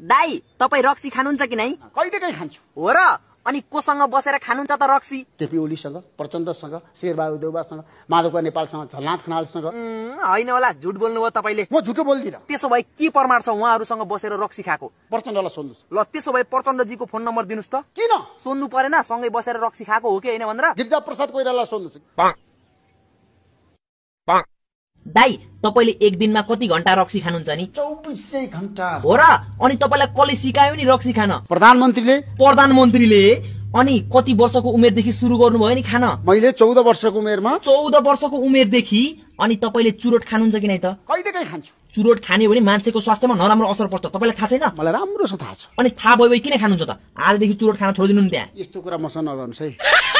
दाई तपाईँ रक्सी खानुहुन्छ कि नै कहीँ खान्छु हो र अनि कोसँग बसेर खानुहुन्छ त रक्सी केपी ओलीसँग प्रचण्डसँग शेरबहादुर देउबासँग माधवका नेपालसँग झलनाथ खनालसँग होइन होला झुट बोल्नुभयो तपाईँले म झुटो बोल्दिनँ त्यसो भए के प्रमाण छ उहाँहरूसँग बसेर रक्सी खाएको प्रचण्डलाई सोध्नुहोस् ल त्यसो भए प्रचण्डजीको फोन नम्बर दिनुहोस् त किन सोध्नु परेन सँगै बसेर रक्सी खाएको हो कि होइन भनेर गिरिजा प्रसाद कोइराला सोध्नुहोस् दाई तपाईँले एक दिनमा कति घन्टा रक्सी खानुहुन्छ नि चौबिसै घन्टा हो र अनि तपाईँलाई कसले सिकायो नि रक्सी खान प्रधानमन्त्रीले प्रधानमन्त्रीले अनि कति वर्षको उमेरदेखि सुरु गर्नुभयो नि खान मैले चौध वर्षको उमेरमा चौध वर्षको उमेरदेखि अनि तपाईँले चुरोट खानुहुन्छ कि नै त कहिले कहीँ खान्छु चुरोट खाने हो भने मान्छेको स्वास्थ्यमा नराम्रो असर पर्छ तपाईँलाई थाहा छैन मलाई राम्रोसँग थाहा छ अनि थाहा भयो भने किन खानुहुन्छ त आजदेखि चुरोट खान छोडिदिनु नि त्यहाँ यस्तो कुरा मसँग नगर्नुहोस् है